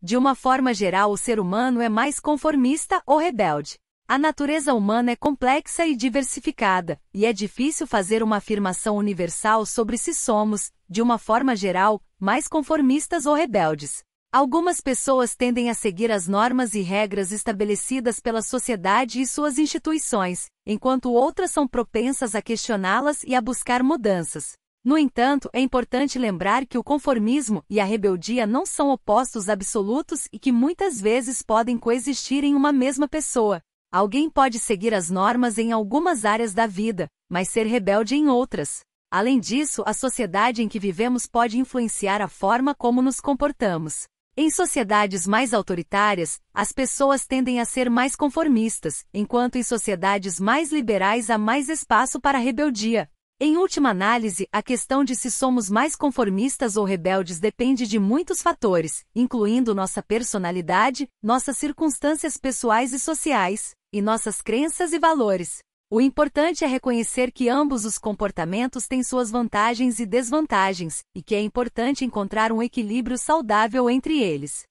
De uma forma geral, o ser humano é mais conformista ou rebelde. A natureza humana é complexa e diversificada, e é difícil fazer uma afirmação universal sobre se somos, de uma forma geral, mais conformistas ou rebeldes. Algumas pessoas tendem a seguir as normas e regras estabelecidas pela sociedade e suas instituições, enquanto outras são propensas a questioná-las e a buscar mudanças. No entanto, é importante lembrar que o conformismo e a rebeldia não são opostos absolutos e que muitas vezes podem coexistir em uma mesma pessoa. Alguém pode seguir as normas em algumas áreas da vida, mas ser rebelde em outras. Além disso, a sociedade em que vivemos pode influenciar a forma como nos comportamos. Em sociedades mais autoritárias, as pessoas tendem a ser mais conformistas, enquanto em sociedades mais liberais há mais espaço para rebeldia. Em última análise, a questão de se somos mais conformistas ou rebeldes depende de muitos fatores, incluindo nossa personalidade, nossas circunstâncias pessoais e sociais, e nossas crenças e valores. O importante é reconhecer que ambos os comportamentos têm suas vantagens e desvantagens, e que é importante encontrar um equilíbrio saudável entre eles.